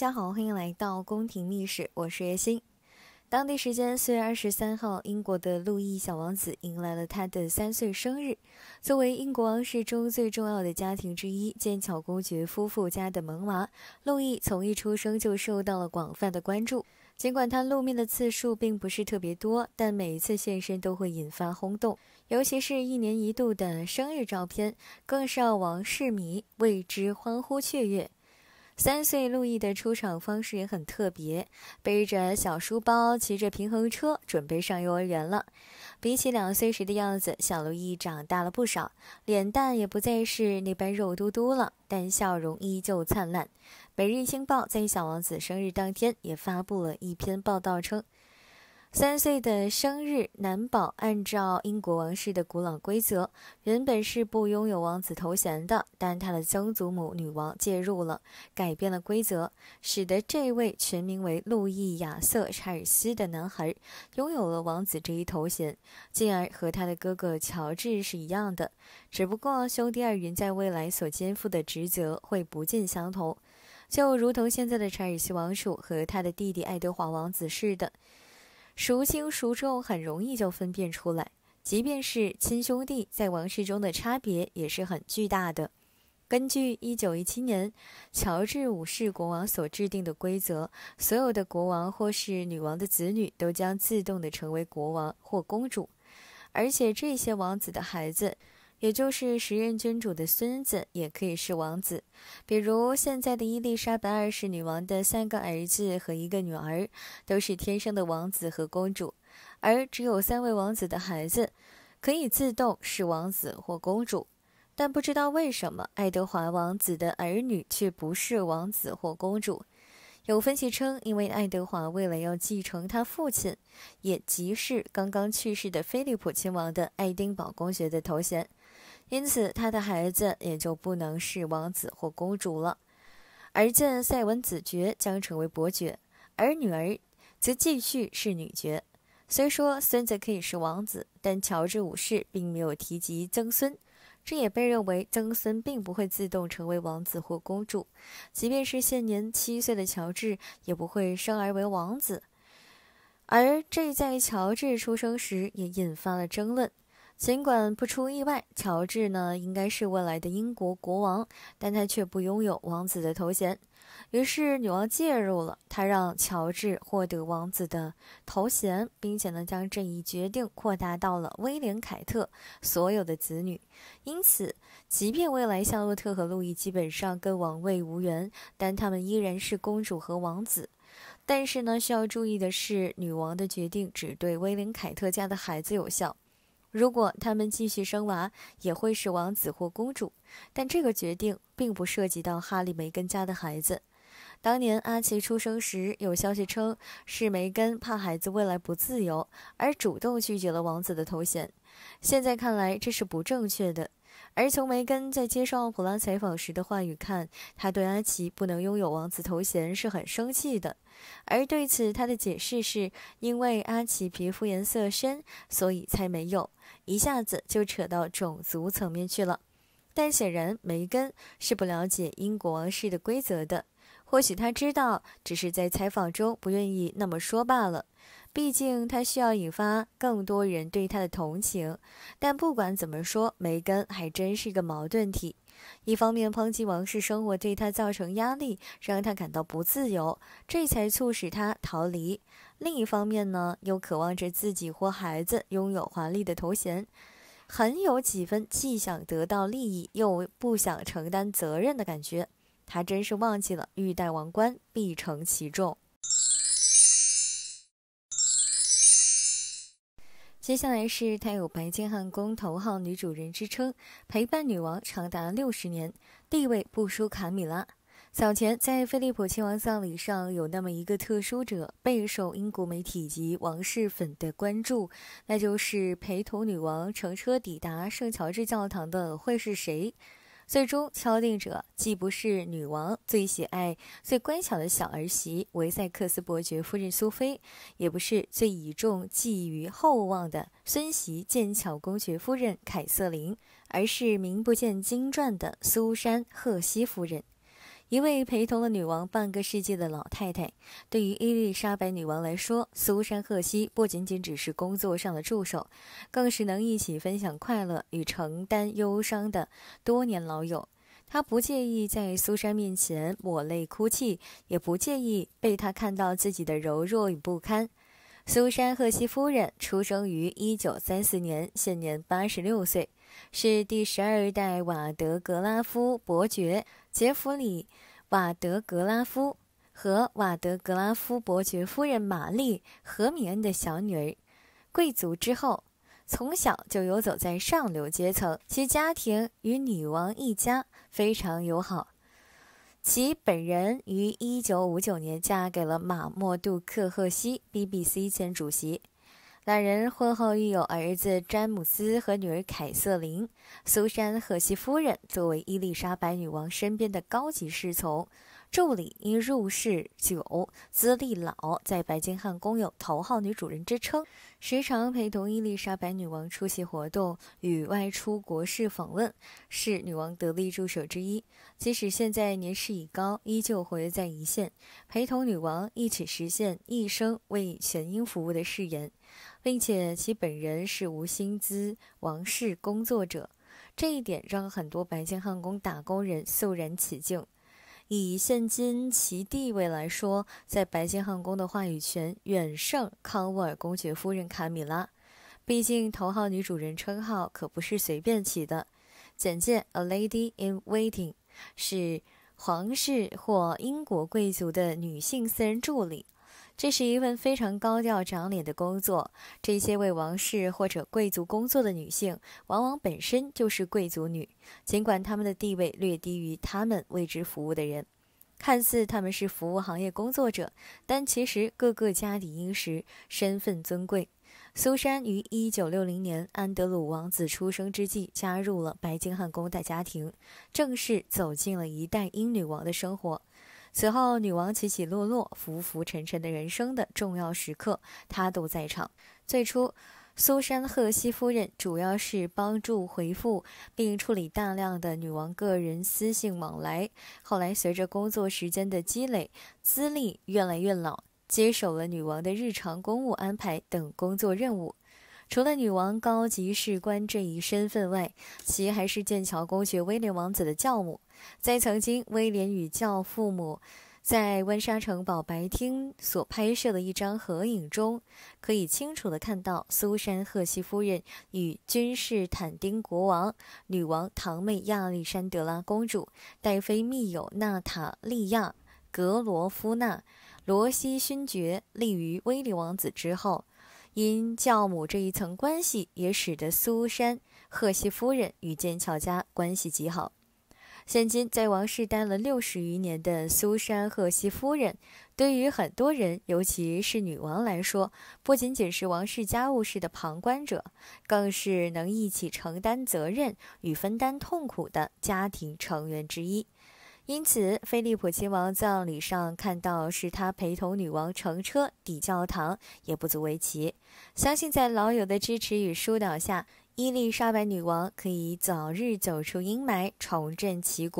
大家好，欢迎来到《宫廷秘史》，我是叶欣。当地时间四月二十三号，英国的路易小王子迎来了他的三岁生日。作为英国王室中最重要的家庭之一，剑桥公爵夫妇家的萌娃路易，从一出生就受到了广泛的关注。尽管他露面的次数并不是特别多，但每一次现身都会引发轰动。尤其是一年一度的生日照片，更是让王室迷为之欢呼雀跃。三岁路易的出场方式也很特别，背着小书包，骑着平衡车，准备上幼儿园了。比起两岁时的样子，小路易长大了不少，脸蛋也不再是那般肉嘟嘟了，但笑容依旧灿烂。每日星报在小王子生日当天也发布了一篇报道称。三岁的生日，男宝按照英国王室的古老规则，原本是不拥有王子头衔的。但他的曾祖母女王介入了，改变了规则，使得这位全名为路易亚瑟查尔斯的男孩拥有了王子这一头衔，进而和他的哥哥乔治是一样的。只不过兄弟二人在未来所肩负的职责会不尽相同，就如同现在的查尔斯王储和他的弟弟爱德华王子似的。孰轻孰重很容易就分辨出来，即便是亲兄弟，在王室中的差别也是很巨大的。根据一九一七年乔治五世国王所制定的规则，所有的国王或是女王的子女都将自动的成为国王或公主，而且这些王子的孩子。也就是时任君主的孙子，也可以是王子，比如现在的伊丽莎白二世女王的三个儿子和一个女儿都是天生的王子和公主，而只有三位王子的孩子可以自动是王子或公主，但不知道为什么爱德华王子的儿女却不是王子或公主。有分析称，因为爱德华为了要继承他父亲，也即是刚刚去世的菲利普亲王的爱丁堡公爵的头衔。因此，他的孩子也就不能是王子或公主了。儿子塞文子爵将成为伯爵，而女儿则继续是女爵。虽说孙子可以是王子，但乔治五世并没有提及曾孙，这也被认为曾孙并不会自动成为王子或公主。即便是现年七岁的乔治，也不会生而为王子。而这在乔治出生时也引发了争论。尽管不出意外，乔治呢应该是未来的英国国王，但他却不拥有王子的头衔。于是女王介入了，她让乔治获得王子的头衔，并且呢将这一决定扩大到了威廉、凯特所有的子女。因此，即便未来夏洛特和路易基本上跟王位无缘，但他们依然是公主和王子。但是呢，需要注意的是，女王的决定只对威廉、凯特家的孩子有效。如果他们继续生娃，也会是王子或公主。但这个决定并不涉及到哈利·梅根家的孩子。当年阿奇出生时，有消息称是梅根怕孩子未来不自由，而主动拒绝了王子的头衔。现在看来，这是不正确的。而从梅根在接受奥普拉采访时的话语看，他对阿奇不能拥有王子头衔是很生气的。而对此，他的解释是因为阿奇皮肤颜色深，所以才没有。一下子就扯到种族层面去了。但显然，梅根是不了解英国王室的规则的。或许他知道，只是在采访中不愿意那么说罢了。毕竟，他需要引发更多人对他的同情。但不管怎么说，梅根还真是个矛盾体。一方面，抨击王室生活对他造成压力，让他感到不自由，这才促使他逃离；另一方面呢，又渴望着自己或孩子拥有华丽的头衔，很有几分既想得到利益又不想承担责任的感觉。他真是忘记了，欲戴王冠，必承其重。接下来是她有白金汉宫头号女主人之称，陪伴女王长达六十年，地位不输卡米拉。早前在菲利普亲王葬礼上，有那么一个特殊者备受英国媒体及王室粉的关注，那就是陪同女王乘车抵达圣乔治教堂的会是谁？最终敲定者既不是女王最喜爱、最乖巧的小儿媳维塞克斯伯爵夫人苏菲，也不是最倚重、寄予厚望的孙媳剑桥公爵夫人凯瑟琳，而是名不见经传的苏珊·赫西夫人。一位陪同了女王半个世纪的老太太，对于伊丽莎白女王来说，苏珊·赫西不仅仅只是工作上的助手，更是能一起分享快乐与承担忧伤的多年老友。她不介意在苏珊面前抹泪哭泣，也不介意被她看到自己的柔弱与不堪。苏珊·赫希夫人出生于1934年，现年86岁，是第十二代瓦德格拉夫伯爵杰弗里·瓦德格拉夫和瓦德格拉夫伯爵夫人玛丽·何米恩的小女儿。贵族之后，从小就游走在上流阶层，其家庭与女王一家非常友好。其本人于1959年嫁给了马莫杜·克赫西 （BBC 前主席），两人婚后育有儿子詹姆斯和女儿凯瑟琳。苏珊·赫西夫人作为伊丽莎白女王身边的高级侍从。助理因入仕久、资历老，在白金汉宫有头号女主人之称，时常陪同伊丽莎白女王出席活动与外出国事访问，是女王得力助手之一。即使现在年事已高，依旧活跃在一线，陪同女王一起实现一生为全英服务的誓言，并且其本人是无薪资王室工作者，这一点让很多白金汉宫打工人肃然起敬。以现今其地位来说，在白金汉宫的话语权远胜康沃尔公爵夫人卡米拉。毕竟头号女主人称号可不是随便起的。简介：A lady in waiting 是皇室或英国贵族的女性私人助理。这是一份非常高调、长脸的工作。这些为王室或者贵族工作的女性，往往本身就是贵族女，尽管她们的地位略低于她们为之服务的人。看似她们是服务行业工作者，但其实各个家底殷实，身份尊贵。苏珊于1960年，安德鲁王子出生之际，加入了白金汉宫的家庭，正式走进了一代英女王的生活。此后，女王起起落落、浮浮沉沉的人生的重要时刻，她都在场。最初，苏珊·赫西夫人主要是帮助回复并处理大量的女王个人私信往来。后来，随着工作时间的积累，资历越来越老，接手了女王的日常公务安排等工作任务。除了女王高级士官这一身份外，其还是剑桥公爵威廉王子的教母。在曾经威廉与教父母在温莎城堡白厅所拍摄的一张合影中，可以清楚地看到苏珊·赫西夫人与君士坦丁国王、女王堂妹亚历山德拉公主、戴妃密友娜塔莉亚·格罗夫娜。罗西勋爵立于威廉王子之后。因教母这一层关系，也使得苏珊·赫希夫人与剑桥家关系极好。现今在王室待了六十余年的苏珊·赫希夫人，对于很多人，尤其是女王来说，不仅仅是王室家务事的旁观者，更是能一起承担责任与分担痛苦的家庭成员之一。因此，菲利普亲王葬礼上看到是他陪同女王乘车抵教堂，也不足为奇。相信在老友的支持与疏导下，伊丽莎白女王可以早日走出阴霾，重振旗鼓。